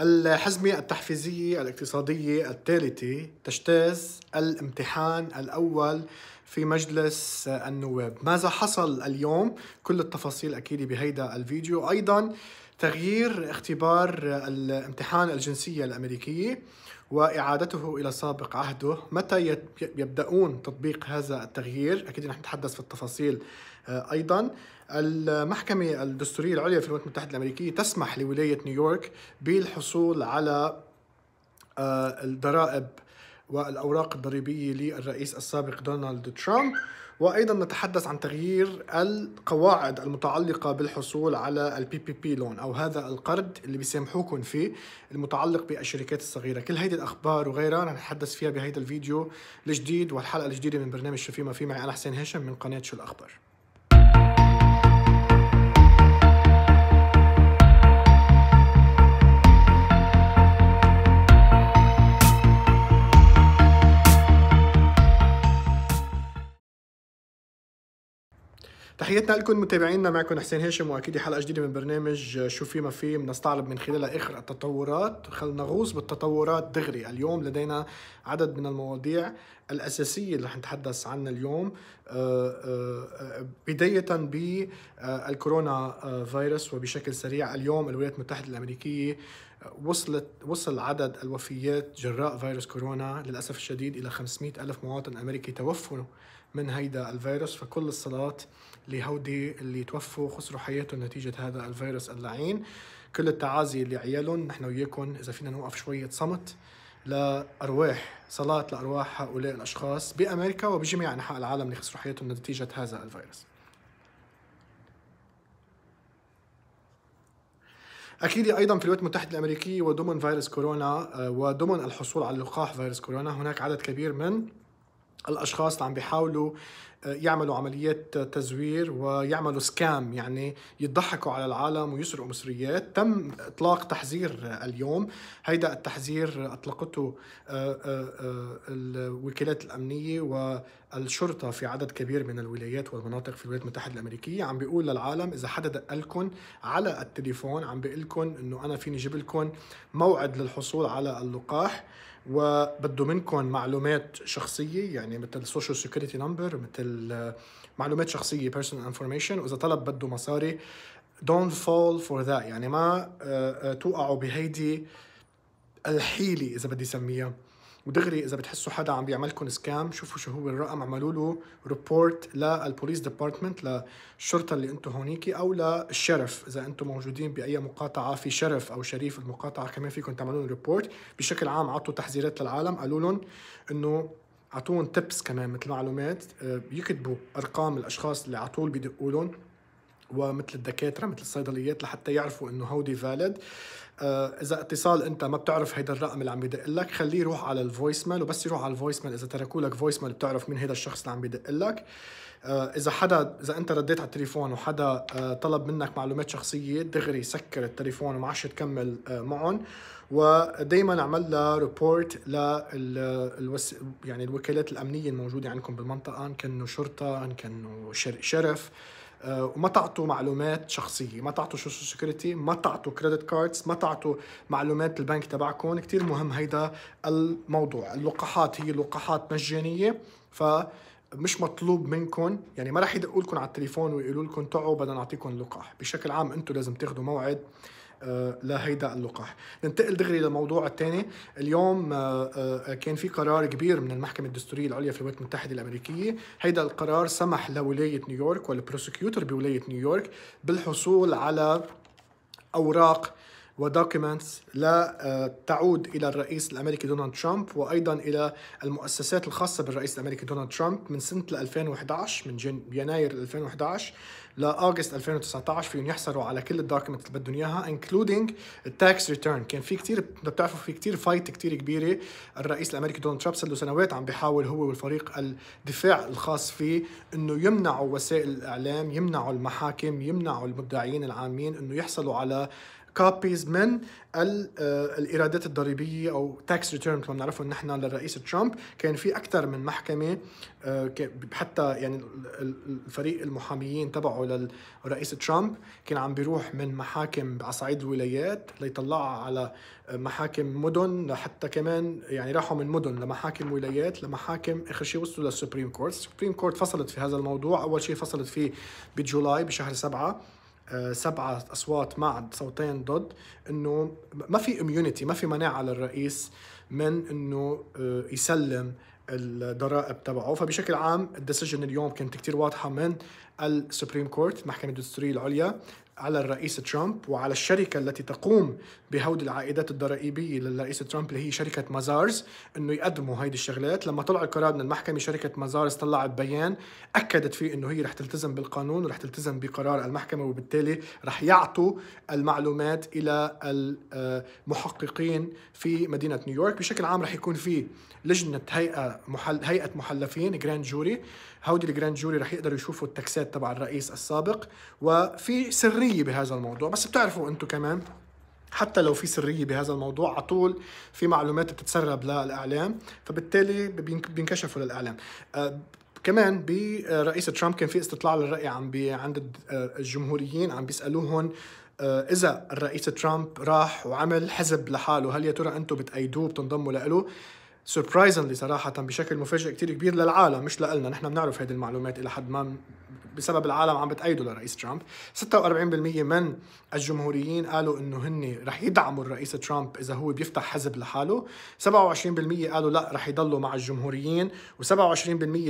الحزمة التحفيزية الاقتصادية الثالثة تجتاز الامتحان الأول في مجلس النواب ماذا حصل اليوم؟ كل التفاصيل أكيد بهيدا الفيديو أيضا تغيير اختبار الامتحان الجنسية الأمريكية واعادته الى سابق عهده متى يبداون تطبيق هذا التغيير اكيد نحن نتحدث في التفاصيل آه، ايضا المحكمه الدستوريه العليا في الولايات المتحده الامريكيه تسمح لولايه نيويورك بالحصول على آه، الضرائب والاوراق الضريبيه للرئيس السابق دونالد ترامب وايضا نتحدث عن تغيير القواعد المتعلقه بالحصول على البي بي بي لون او هذا القرض اللي بيسامحوكم فيه المتعلق بالشركات الصغيره كل هيدي الاخبار وغيرها رح نتحدث فيها بهيدا الفيديو الجديد والحلقه الجديده من برنامج شو في ما في معي انا حسين هاشم من قناه شو الاخبار تحياتنا لكم متابعينا معكم حسين هاشم واكيد حلقه جديده من برنامج شو في ما في بنستعرض من خلال اخر التطورات خلينا نغوص بالتطورات دغري اليوم لدينا عدد من المواضيع الاساسيه اللي رح نتحدث عنها اليوم آه، آه، بدايه بالكورونا آه، فيروس وبشكل سريع اليوم الولايات المتحده الامريكيه وصلت وصل عدد الوفيات جراء فيروس كورونا للأسف الشديد إلى 500 ألف مواطن أمريكي توفوا من هيدا الفيروس فكل الصلاة لهودي اللي توفوا خسروا حياتهم نتيجة هذا الفيروس اللعين كل التعازي لعيالهم نحن وياكم إذا فينا نوقف شوية صمت لأرواح صلاة لأرواح هؤلاء الأشخاص بأمريكا وبجميع أنحاء العالم اللي خسروا حياتهم نتيجة هذا الفيروس اكيد ايضا في الولايات المتحده الامريكيه وضمن فيروس كورونا آه، وضمن الحصول على لقاح فيروس كورونا هناك عدد كبير من الاشخاص اللي عم بيحاولوا يعملوا عمليات تزوير ويعملوا سكام يعني يضحكوا على العالم ويسرقوا مصريات تم اطلاق تحذير اليوم هيدا التحذير اطلقته آه، آه، آه، الوكالات الامنيه والشرطه في عدد كبير من الولايات والمناطق في الولايات المتحده الامريكيه عم بيقول للعالم اذا حدا دق على التليفون عم بيقول لكم انه انا فيني جيب لكم موعد للحصول على اللقاح وبده منكم معلومات شخصيه يعني مثل سوشيال سكيورتي نمبر مثل آه، معلومات شخصيه بيرسونال انفورميشن واذا طلب بده مصاري دونت فول فور ذات يعني ما آه، آه، توقعوا بهيدي الحيله اذا بدي سميها ودغري اذا بتحسوا حدا عم بيعمل لكم سكام شوفوا شو هو الرقم اعملوا له ريبورت للبوليس ديبارتمنت للشرطه اللي انتم هونيك او للشرف اذا انتم موجودين باي مقاطعه في شرف او شريف المقاطعه كمان فيكم تعملوا لهم ريبورت بشكل عام عطوا تحذيرات للعالم قالوا لهم انه اعطوهم تبس كمان مثل معلومات آه، يكتبوا ارقام الاشخاص اللي على طول بيدقوا لهم ومثل الدكاترة مثل الصيدليات لحتى يعرفوا انه هودي فاليد آه، اذا اتصال انت ما بتعرف هيدا الرقم اللي عم بدق لك خليه يروح على الفويس ميل وبس يروح على الفويس ميل اذا تركوا لك فويس ميل بتعرف مين هيدا الشخص اللي عم بدق لك آه، اذا حدا اذا انت رديت على التليفون وحدا آه، طلب منك معلومات شخصيه دغري سكر التليفون وما عادش تكمل معهم ودائما اعمل لها ريبورت لل يعني الوكالات الامنيه الموجوده عندكم بالمنطقه ان كانوا شرطه ان كانوا شرف وما آه، تعطوا معلومات شخصيه ما تعطوا شو سكيورتي ما تعطوا كريدت كاردز ما تعطوا معلومات البنك تبعكم كتير مهم هيدا الموضوع اللقاحات هي لقاحات مجانيه ف مش مطلوب منكم يعني ما رح يدقوا لكم على التليفون ويقولوا لكم تعوا بدنا نعطيكم لقاح بشكل عام انتم لازم تاخذوا موعد آه، لهيدا اللقاح ننتقل دغري للموضوع الثاني اليوم آه، آه، كان في قرار كبير من المحكمة الدستورية العليا في الولايات المتحدة الأمريكية هيدا القرار سمح لولاية نيويورك والبروسيكيوتر بولاية نيويورك بالحصول على أوراق ودوكيمنتس لا آه، تعود الى الرئيس الامريكي دونالد ترامب وايضا الى المؤسسات الخاصه بالرئيس الامريكي دونالد ترامب من سنه 2011 من يناير 2011 لاغسطس 2019 فيهم يحصلوا على كل الدوكيومنت اللي بدهم اياها انكلودينج التاكس ريتيرن كان في كثير بتعرفوا في كثير فايت كثير كبيره الرئيس الامريكي دونالد ترامب صار له سنوات عم بيحاول هو والفريق الدفاع الخاص فيه انه يمنعوا وسائل الاعلام يمنعوا المحاكم يمنعوا المدعيين العامين انه يحصلوا على كوبيز من آه، الايرادات الضريبيه او تاكس ريتيرن كما بنعرفه نحن للرئيس ترامب كان في اكثر من محكمه آه، حتى يعني الفريق المحاميين تبعه للرئيس ترامب كان عم بيروح من محاكم على صعيد الولايات ليطلعها على محاكم مدن لحتى كمان يعني راحوا من مدن لمحاكم ولايات لمحاكم اخر شيء وصلوا للسوبريم كورت، السوبريم كورت فصلت في هذا الموضوع، اول شيء فصلت فيه بجولاي بشهر سبعه آه، سبعة أصوات مع صوتين ضد أنه ما في اميونيتي ما في مناعة على الرئيس من أنه آه، يسلم الضرائب تبعه فبشكل عام الديسيجن اليوم كانت كتير واضحة من السوبريم كورت محكمة الدستورية العليا على الرئيس ترامب وعلى الشركة التي تقوم بهود العائدات الضرائبية للرئيس ترامب اللي هي شركة مازارز انه يقدموا هيدي الشغلات لما طلع القرار من المحكمة شركة مازارز طلعت بيان اكدت فيه انه هي رح تلتزم بالقانون ورح تلتزم بقرار المحكمة وبالتالي رح يعطوا المعلومات الى المحققين في مدينة نيويورك بشكل عام رح يكون في لجنة هيئة محل هيئة محلفين جراند جوري هودي الجراند جوري رح يقدروا يشوفوا التكسات تبع الرئيس السابق وفي سرية سريه بهذا الموضوع بس بتعرفوا انتم كمان حتى لو في سريه بهذا الموضوع على طول في معلومات بتتسرب للاعلام فبالتالي بينكشفوا للاعلام آه، كمان برئيس ترامب كان في استطلاع للراي عم عند آه، الجمهوريين عم بيسالوهم آه، اذا الرئيس ترامب راح وعمل حزب لحاله هل يا ترى انتم بتأيدوه بتنضموا له سربرايزنلي صراحه بشكل مفاجئ كتير كبير للعالم مش لنا نحن بنعرف هذه المعلومات الى حد ما بسبب العالم عم بتأيدوا لرئيس ترامب 46% من الجمهوريين قالوا انه هن رح يدعموا الرئيس ترامب اذا هو بيفتح حزب لحاله 27% قالوا لا رح يضلوا مع الجمهوريين و27%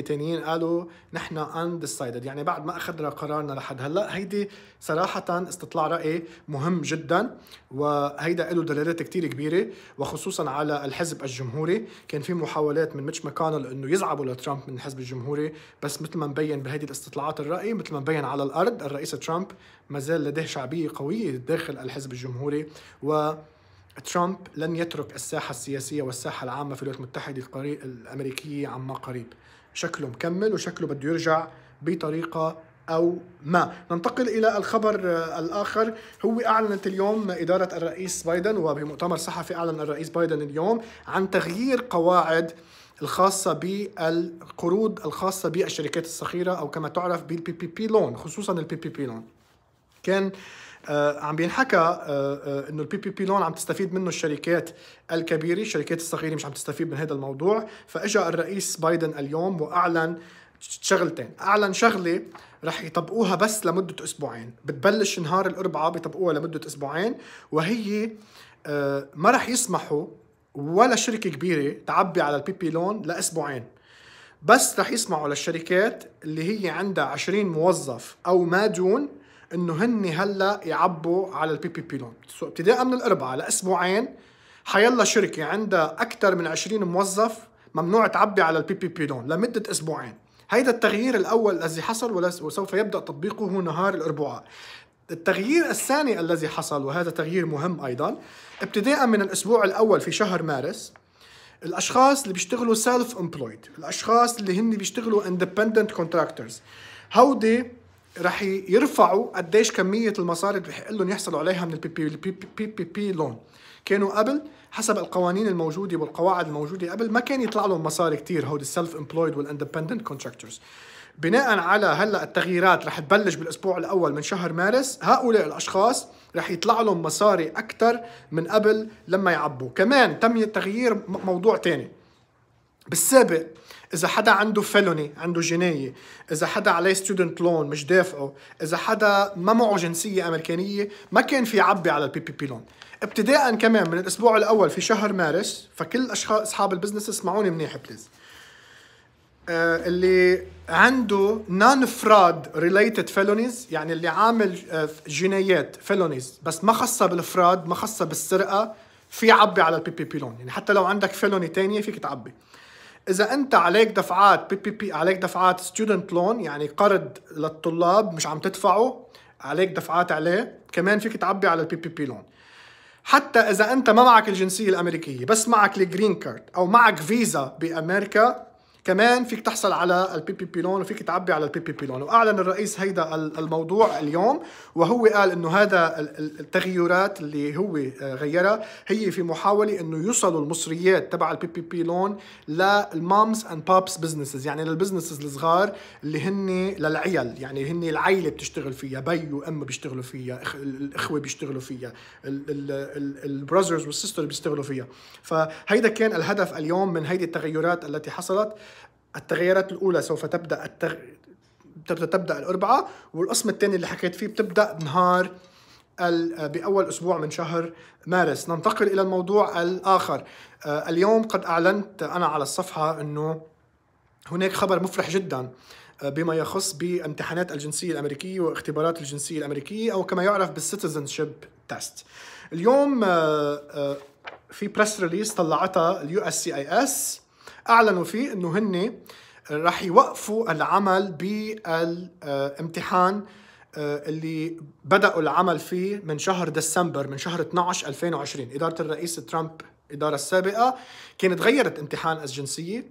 تانيين قالوا نحن undecided يعني بعد ما اخذنا قرارنا لحد هلا هيدي صراحه استطلاع راي مهم جدا وهيدا له دلالات كتير كبيره وخصوصا على الحزب الجمهوري كان في محاولات من ميتش ماكونل انه يزعبوا لترامب من الحزب الجمهوري بس مثل ما مبين بهذه الاستطلاعات الراي مثل ما مبين على الارض الرئيس ترامب ما زال لديه شعبيه قويه داخل الحزب الجمهوري و ترامب لن يترك الساحة السياسية والساحة العامة في الولايات المتحدة الأمريكية عما قريب شكله مكمل وشكله بده يرجع بطريقة أو ما ننتقل إلى الخبر آه، الآخر هو أعلنت اليوم إدارة الرئيس بايدن وبمؤتمر صحفي أعلن الرئيس بايدن اليوم عن تغيير قواعد الخاصة بالقروض الخاصة بالشركات الصغيرة أو كما تعرف بالبي بي بي لون خصوصا البي بي بي لون كان آه عم بينحكى آه آه انه البي بي بي لون عم تستفيد منه الشركات الكبيره، الشركات الصغيره مش عم تستفيد من هذا الموضوع، فاجا الرئيس بايدن اليوم واعلن شغلتين، اعلن شغله رح يطبقوها بس لمدة أسبوعين بتبلش نهار الأربعاء بيطبقوها لمدة أسبوعين وهي آه، ما رح يسمحوا ولا شركة كبيرة تعبي على البي بي لون لأسبوعين بس رح يسمعوا للشركات اللي هي عندها 20 موظف أو ما دون انه هن هلا يعبوا على البي بي بي لون سو ابتداء من الاربعاء لاسبوعين حيلا شركه عندها اكثر من 20 موظف ممنوع تعبي على البي بي بي لون لمده اسبوعين هيدا التغيير الأول الذي حصل وسوف يبدأ تطبيقه نهار الأربعاء التغيير الثاني الذي حصل وهذا تغيير مهم أيضا ابتداء من الأسبوع الأول في شهر مارس الأشخاص اللي بيشتغلوا سيلف امبلويد الأشخاص اللي هن بيشتغلوا اندبندنت كونتراكتورز هودي رح يرفعوا قديش كمية المصاري اللي بحق لهم يحصلوا عليها من البي بي, البي بي, بي, بي لون كانوا قبل حسب القوانين الموجوده والقواعد الموجوده قبل ما كان يطلع لهم مصاري كثير هود السيلف امبلويد والاندبندنت كونتراكتورز بناء على هلا التغييرات رح تبلش بالاسبوع الاول من شهر مارس هؤلاء الاشخاص رح يطلع لهم مصاري اكثر من قبل لما يعبوا كمان تم تغيير موضوع ثاني بالسابق اذا حدا عنده فلوني عنده جنايه اذا حدا عليه ستودنت لون مش دافعه اذا حدا ما معه جنسيه امريكانيه ما كان في عبي على البي بي بي لون ابتداء كمان من الاسبوع الاول في شهر مارس فكل الاشخاص اصحاب البزنس اسمعوني منيح بليز آه، اللي عنده نون فراد ريليتد فيلونيز يعني اللي عامل آه، جنايات فيلونيز بس ما خاصه بالفراد ما خاصه بالسرقه في عبي على البي بي بي لون يعني حتى لو عندك فيلوني ثانيه فيك تعبي اذا انت عليك دفعات بي بي بي عليك دفعات ستودنت لون يعني قرض للطلاب مش عم تدفعه عليك دفعات عليه كمان فيك تعبي على البي بي بي لون حتى اذا انت ما معك الجنسيه الامريكيه بس معك الجرين كارد او معك فيزا بامريكا كمان فيك تحصل على البي بي بي لون وفيك تعبي على البي بي بي لون واعلن الرئيس هيدا الموضوع اليوم وهو قال انه هذا التغيرات اللي هو آه، غيرها هي في محاوله انه يوصلوا المصريات تبع البي بي بي لون للمامز اند بابس بزنسز يعني للبزنسز الصغار اللي هن للعيال يعني هن العيله بتشتغل فيها بي وام بيشتغلوا فيها الاخوه بيشتغلوا فيها البراذرز والسيستر بيشتغلوا فيها فهيدا كان الهدف اليوم من هيدي التغيرات التي حصلت التغييرات الاولى سوف تبدا التغ... تبدا الاربعاء والقسم الثاني اللي حكيت فيه بتبدا بنهار بأول أسبوع من شهر مارس ننتقل إلى الموضوع الآخر آه، اليوم قد أعلنت أنا على الصفحة أنه هناك خبر مفرح جدا آه، بما يخص بامتحانات الجنسية الأمريكية واختبارات الجنسية الأمريكية أو كما يعرف بالسيتيزنشيب تيست اليوم آه، في بريس ريليس طلعتها اليو اس سي اي اس اعلنوا فيه انه هن رح يوقفوا العمل بالامتحان آه، اللي بدأوا العمل فيه من شهر ديسمبر من شهر 12 2020 إدارة الرئيس ترامب الإدارة السابقة كانت غيرت امتحان الجنسية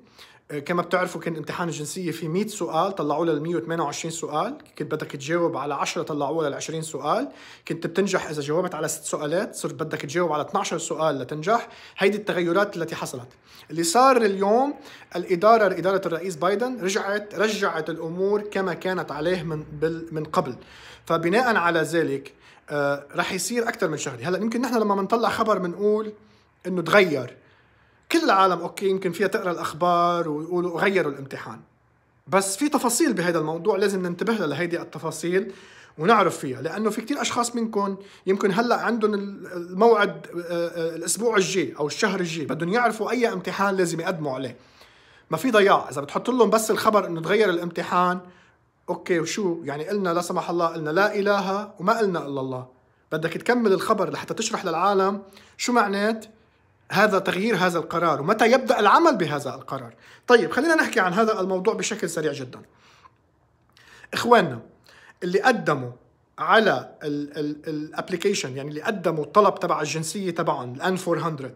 كما بتعرفوا كان امتحان الجنسيه فيه 100 سؤال طلعوا لها 128 سؤال كنت بدك تجاوب على 10 طلعوا لها 20 سؤال كنت بتنجح اذا جاوبت على ست سؤالات صرت بدك تجاوب على 12 سؤال لتنجح هيدي التغيرات التي حصلت اللي صار اليوم الاداره اداره الرئيس بايدن رجعت رجعت الامور كما كانت عليه من من قبل فبناء على ذلك آه، رح يصير اكثر من شغله هلا يمكن نحن لما بنطلع خبر بنقول انه تغير كل العالم اوكي يمكن فيها تقرا الاخبار ويقولوا غيروا الامتحان بس في تفاصيل بهذا الموضوع لازم ننتبه لها لهيدي التفاصيل ونعرف فيها لانه في كثير اشخاص منكم يمكن هلا عندهم الموعد آه، آه، الاسبوع الجاي او الشهر الجاي بدهم يعرفوا اي امتحان لازم يقدموا عليه ما في ضياع اذا بتحط لهم بس الخبر انه تغير الامتحان اوكي وشو يعني قلنا لا سمح الله قلنا لا اله وما قلنا الا الله بدك تكمل الخبر لحتى تشرح للعالم شو معنات هذا تغيير هذا القرار ومتى يبدأ العمل بهذا القرار طيب خلينا نحكي عن هذا الموضوع بشكل سريع جدا إخواننا اللي قدموا على الابلكيشن يعني اللي قدموا الطلب تبع الجنسيه تبعهم الان 400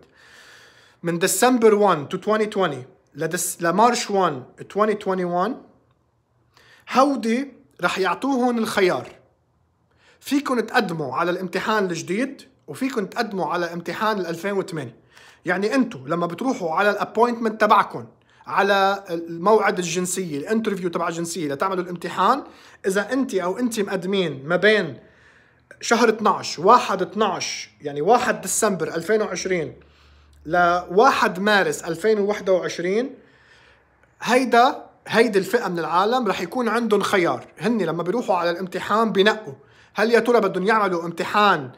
من ديسمبر 1 تو 2020 لدس لمارش 1 2021 هودي رح يعطوهم الخيار فيكم تقدموا على الامتحان الجديد وفيكم تقدموا على امتحان 2008 يعني انتم لما بتروحوا على الابوينتمنت تبعكم على الموعد الجنسيه الانترفيو تبع الجنسيه لتعملوا الامتحان اذا انت او انت مقدمين ما بين شهر 12 1 12 يعني 1 ديسمبر 2020 ل 1 مارس 2021 هيدا هيدي الفئه من العالم رح يكون عندهم خيار هن لما بيروحوا على الامتحان بنقوا هل يا ترى بدهم يعملوا امتحان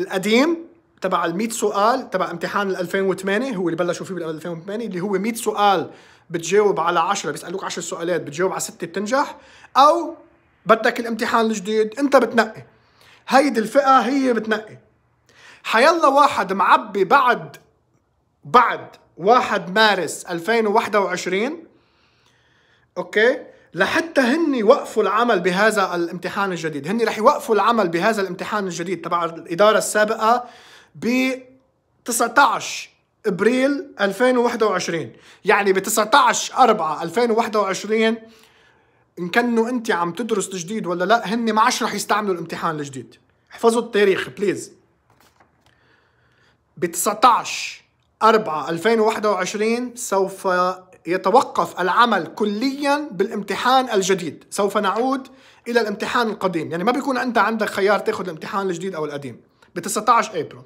القديم تبع ال 100 سؤال تبع امتحان ال 2008 هو اللي بلشوا فيه بال 2008 اللي هو 100 سؤال بتجاوب على 10 بيسالوك 10 سؤالات بتجاوب على 6 بتنجح او بدك الامتحان الجديد انت بتنقي هيدي الفئه هي بتنقي حيلا واحد معبي بعد بعد 1 مارس 2021 اوكي لحتى هن يوقفوا العمل بهذا الامتحان الجديد هن رح يوقفوا العمل بهذا الامتحان الجديد تبع الإدارة السابقة ب 19 ابريل 2021 يعني ب 19 4 2021 ان كانوا انت عم تدرس جديد ولا لا هن ما عادش رح يستعملوا الامتحان الجديد احفظوا التاريخ بليز ب 19 4 2021 سوف يتوقف العمل كليا بالامتحان الجديد سوف نعود الى الامتحان القديم يعني ما بيكون انت عندك خيار تاخذ الامتحان الجديد او القديم ب 19 ابريل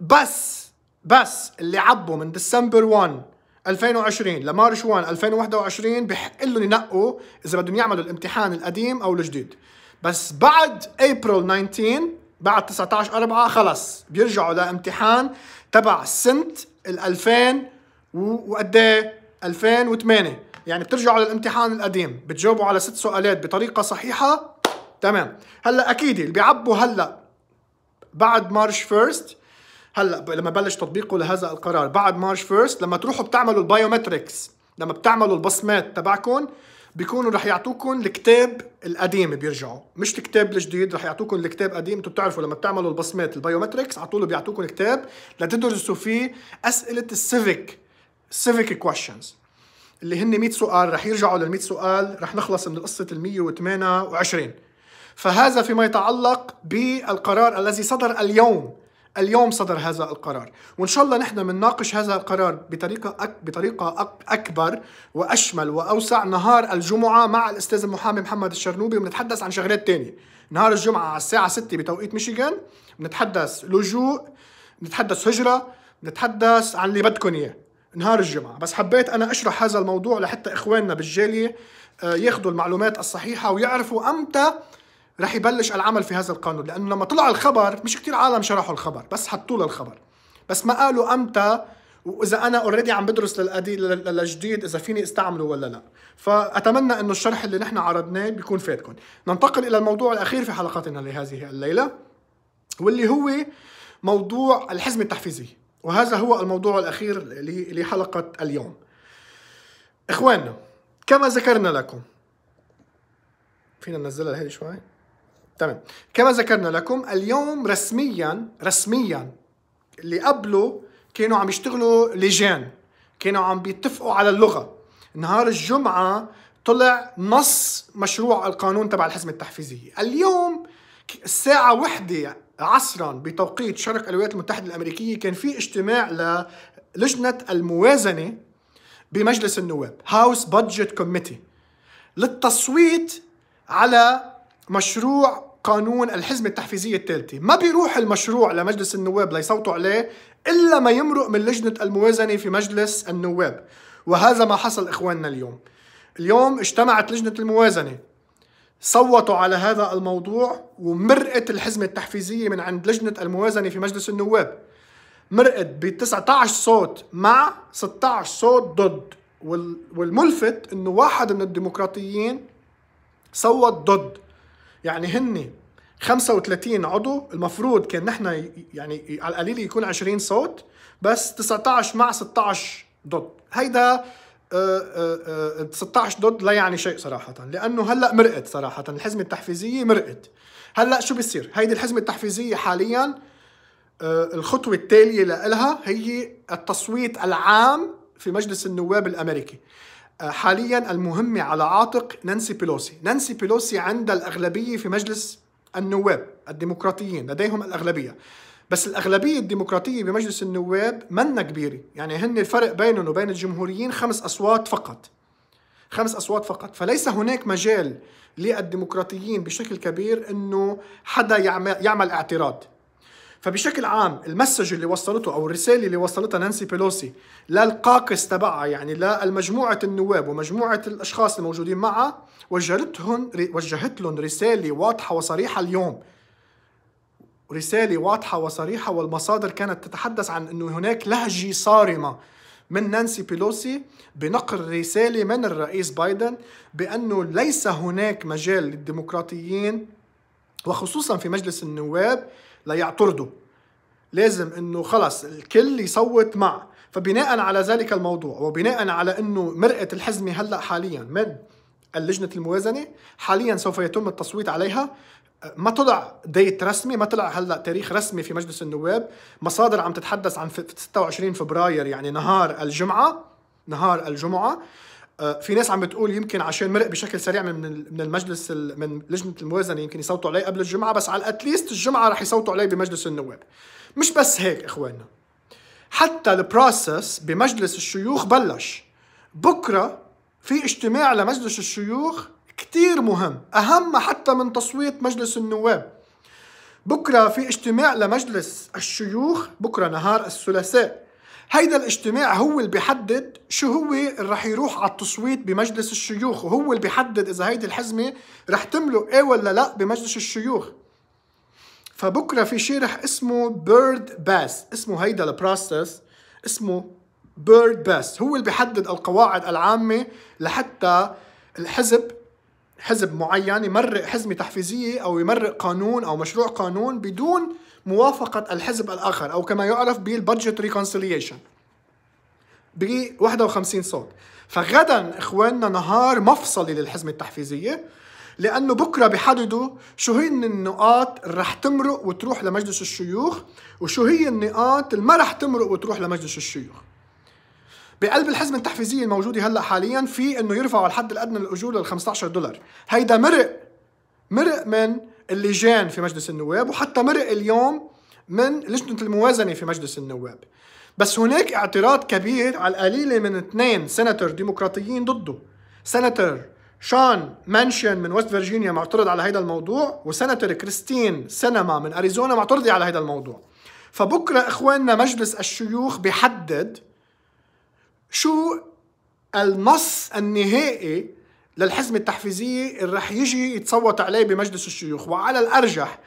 بس بس اللي عبوا من ديسمبر 1 2020 لمارش 1 2021 بحق لهم ينقوا اذا بدهم يعملوا الامتحان القديم او الجديد بس بعد ابريل 19 بعد 19 4 خلص بيرجعوا لامتحان تبع سنه ال 2000 وقد ايه 2008 يعني بترجعوا للامتحان القديم بتجاوبوا على ست سؤالات بطريقة صحيحة تمام هلا اكيد اللي بيعبوا هلا بعد مارش فيرست هلا لما بلش تطبيقه لهذا القرار بعد مارش فيرست لما تروحوا بتعملوا البايومتريكس لما بتعملوا البصمات تبعكم بيكونوا رح يعطوكم الكتاب القديم بيرجعوا مش الكتاب الجديد رح يعطوكم الكتاب قديم انتم بتعرفوا لما بتعملوا البصمات البايومتريكس على طول بيعطوكم كتاب لتدرسوا فيه اسئله السيفيك civic questions اللي هن 100 سؤال رح يرجعوا لل 100 سؤال رح نخلص من قصه ال 128 فهذا فيما يتعلق بالقرار الذي صدر اليوم اليوم صدر هذا القرار وان شاء الله نحن بنناقش هذا القرار بطريقه أك... بطريقه أك... اكبر واشمل واوسع نهار الجمعه مع الاستاذ المحامي محمد الشرنوبي وبنتحدث عن شغلات ثانيه نهار الجمعه على الساعه 6 بتوقيت ميشيغان بنتحدث لجوء بنتحدث هجره بنتحدث عن اللي بدكم اياه نهار الجمعة بس حبيت أنا أشرح هذا الموضوع لحتى إخواننا بالجالية آه، ياخذوا المعلومات الصحيحة ويعرفوا أمتى رح يبلش العمل في هذا القانون لأنه لما طلع الخبر مش كتير عالم شرحوا الخبر بس حطوا الخبر بس ما قالوا أمتى واذا انا اوريدي عم بدرس للجديد اذا فيني استعمله ولا لا فاتمنى انه الشرح اللي نحن عرضناه بيكون فاتكم ننتقل الى الموضوع الاخير في حلقتنا لهذه الليله واللي هو موضوع الحزمه التحفيزيه وهذا هو الموضوع الأخير لحلقة اليوم إخواننا كما ذكرنا لكم فينا ننزلها هذه شوي تمام كما ذكرنا لكم اليوم رسميا رسميا اللي قبله كانوا عم يشتغلوا لجان كانوا عم بيتفقوا على اللغة نهار الجمعة طلع نص مشروع القانون تبع الحزمة التحفيزية اليوم الساعة وحدة عصرا بتوقيت شرق الولايات المتحدة الأمريكية كان في اجتماع للجنة الموازنة بمجلس النواب هاوس بادجت كوميتي للتصويت على مشروع قانون الحزمة التحفيزية الثالثة ما بيروح المشروع لمجلس النواب ليصوتوا عليه إلا ما يمرق من لجنة الموازنة في مجلس النواب وهذا ما حصل إخواننا اليوم اليوم اجتمعت لجنة الموازنة صوتوا على هذا الموضوع ومرقت الحزمة التحفيزية من عند لجنة الموازنة في مجلس النواب مرقت ب 19 صوت مع 16 صوت ضد والملفت انه واحد من الديمقراطيين صوت ضد يعني هن 35 عضو المفروض كان نحن يعني على القليل يكون 20 صوت بس 19 مع 16 ضد هيدا 16 آه، آه، آه، ضد لا يعني شيء صراحة لأنه هلأ مرقت صراحة الحزمة التحفيزية مرقت هلأ شو بيصير هيدي الحزمة التحفيزية حاليا الخطوة التالية لها هي التصويت العام في مجلس النواب الأمريكي حاليا المهمة على عاتق نانسي بيلوسي نانسي بيلوسي عندها الأغلبية في مجلس النواب الديمقراطيين لديهم الأغلبية بس الأغلبية الديمقراطية بمجلس النواب منا كبيرة يعني هن الفرق بينهم وبين الجمهوريين خمس أصوات فقط خمس أصوات فقط فليس هناك مجال للديمقراطيين بشكل كبير أنه حدا يعمل, يعمل اعتراض فبشكل عام المسج اللي وصلته او الرساله اللي وصلتها نانسي بيلوسي للقاقس تبعها يعني لمجموعه النواب ومجموعه الاشخاص الموجودين معها وجهتهم وجهت لهم رساله واضحه وصريحه اليوم رسالة واضحة وصريحة والمصادر كانت تتحدث عن أنه هناك لهجة صارمة من نانسي بيلوسي بنقل رسالة من الرئيس بايدن بأنه ليس هناك مجال للديمقراطيين وخصوصا في مجلس النواب ليعترضوا لازم انه خلص الكل يصوت مع فبناء على ذلك الموضوع وبناء على انه مرأة الحزمة هلا حاليا من اللجنة الموازنة حاليا سوف يتم التصويت عليها ما طلع ديت رسمي ما طلع هلا تاريخ رسمي في مجلس النواب مصادر عم تتحدث عن 26 فبراير يعني نهار الجمعه نهار الجمعه آه، في ناس عم بتقول يمكن عشان مرق بشكل سريع من من المجلس من لجنه الموازنه يمكن يصوتوا عليه قبل الجمعه بس على الاتليست الجمعه رح يصوتوا عليه بمجلس النواب مش بس هيك اخواننا حتى البروسس بمجلس الشيوخ بلش بكره في اجتماع لمجلس الشيوخ كتير مهم أهم حتى من تصويت مجلس النواب بكرة في اجتماع لمجلس الشيوخ بكرة نهار الثلاثاء هيدا الاجتماع هو اللي بيحدد شو هو اللي رح يروح على التصويت بمجلس الشيوخ وهو اللي بيحدد إذا هيدي الحزمة رح تملق إيه ولا لا بمجلس الشيوخ فبكرة في شيء رح اسمه بيرد باس اسمه هيدا البروسس اسمه بيرد باس هو اللي بيحدد القواعد العامة لحتى الحزب حزب معين يمرق حزمة تحفيزية أو يمرق قانون أو مشروع قانون بدون موافقة الحزب الآخر أو كما يعرف بالبادجت ريكونسيليشن ب 51 صوت فغدا إخواننا نهار مفصلي للحزمة التحفيزية لأنه بكرة بحددوا شو هي النقاط اللي رح تمرق وتروح لمجلس الشيوخ وشو هي النقاط اللي ما رح تمرق وتروح لمجلس الشيوخ بقلب الحزمه التحفيزيه الموجوده هلا حاليا في انه يرفعوا الحد الادنى للاجور لل 15 دولار هيدا مرق مرق من اللجان في مجلس النواب وحتى مرق اليوم من لجنه الموازنه في مجلس النواب بس هناك اعتراض كبير على القليله من اثنين سناتور ديمقراطيين ضده سناتور شان مانشن من ويست فيرجينيا معترض على هذا الموضوع وسناتور كريستين سينما من اريزونا معترضه على هذا الموضوع فبكره اخواننا مجلس الشيوخ بيحدد شو النص النهائي للحزمة التحفيزية اللي رح يجي يتصوت عليه بمجلس الشيوخ وعلى الأرجح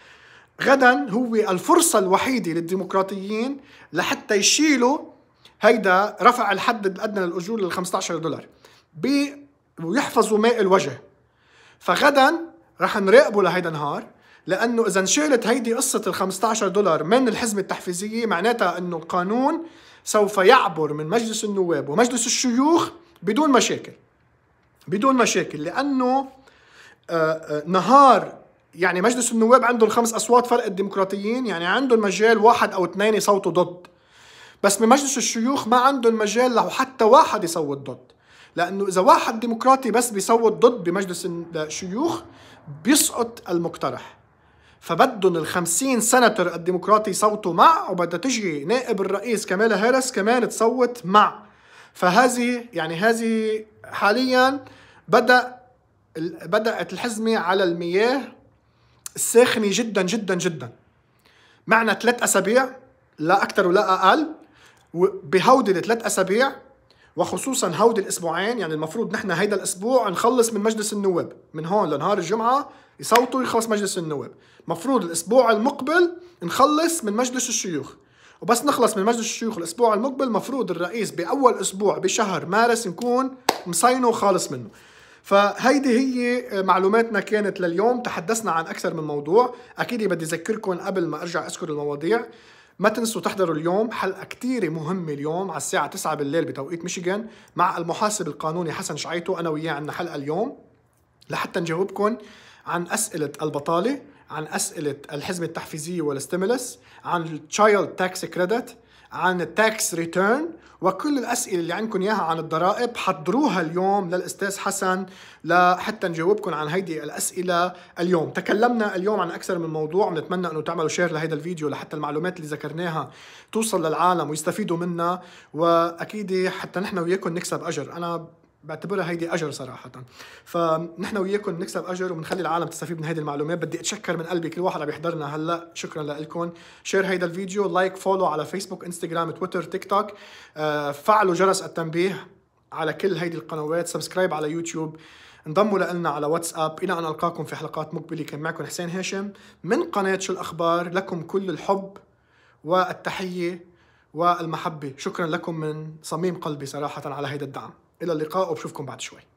غدا هو الفرصة الوحيدة للديمقراطيين لحتى يشيلوا هيدا رفع الحد الأدنى للأجور لل 15 دولار ويحفظوا ماء الوجه فغدا رح نراقبه لهيدا النهار لانه اذا انشالت هيدي قصه ال 15 دولار من الحزمه التحفيزيه معناتها انه القانون سوف يعبر من مجلس النواب ومجلس الشيوخ بدون مشاكل بدون مشاكل لأنه آه، آه، نهار يعني مجلس النواب عندهم خمس أصوات فرق الديمقراطيين يعني عندهم مجال واحد أو اثنين يصوتوا ضد بس بمجلس الشيوخ ما عندهم مجال لو حتى واحد يصوت ضد لأنه إذا واحد ديمقراطي بس بيصوت ضد بمجلس الشيوخ بيسقط المقترح فبدهم ال 50 سنتر الديمقراطي يصوتوا مع وبدها تجي نائب الرئيس كمالا هارس كمان تصوت مع فهذه يعني هذه حاليا بدا بدات الحزمه على المياه الساخنه جدا جدا جدا معنا ثلاث اسابيع لا اكثر ولا اقل وبهودي ثلاث اسابيع وخصوصا هودي الاسبوعين يعني المفروض نحن هيدا الاسبوع نخلص من مجلس النواب من هون لنهار الجمعه يصوتوا يخلص مجلس النواب مفروض الاسبوع المقبل نخلص من مجلس الشيوخ وبس نخلص من مجلس الشيوخ الاسبوع المقبل مفروض الرئيس باول اسبوع بشهر مارس نكون مصينه وخالص منه فهيدي هي معلوماتنا كانت لليوم تحدثنا عن اكثر من موضوع اكيد بدي اذكركم قبل ما ارجع اذكر المواضيع ما تنسوا تحضروا اليوم حلقة كتير مهمة اليوم على الساعة 9 بالليل بتوقيت ميشيغان مع المحاسب القانوني حسن شعيتو أنا وياه عنا حلقة اليوم لحتى نجاوبكم عن أسئلة البطالة عن أسئلة الحزمة التحفيزية والاستيمولس عن Child Tax Credit عن التاكس ريتيرن وكل الاسئله اللي عندكم اياها عن الضرائب حضروها اليوم للاستاذ حسن لحتى نجاوبكم عن هيدي الاسئله اليوم تكلمنا اليوم عن اكثر من موضوع بنتمنى انه تعملوا شير لهيدا الفيديو لحتى المعلومات اللي ذكرناها توصل للعالم ويستفيدوا منها واكيد حتى نحن وياكم نكسب اجر انا بعتبرها هيدي اجر صراحه فنحن وياكم بنكسب اجر وبنخلي العالم تستفيد من هيدي المعلومات بدي اتشكر من قلبي كل واحد عم يحضرنا هلا شكرا لكم شير هيدا الفيديو لايك فولو على فيسبوك انستغرام تويتر تيك توك فعلوا جرس التنبيه على كل هيدي القنوات سبسكرايب على يوتيوب انضموا لنا على واتساب الى ان القاكم في حلقات مقبله كان معكم حسين هاشم من قناه شو الاخبار لكم كل الحب والتحيه والمحبه شكرا لكم من صميم قلبي صراحه على هيدا الدعم الى اللقاء وبشوفكم بعد شوي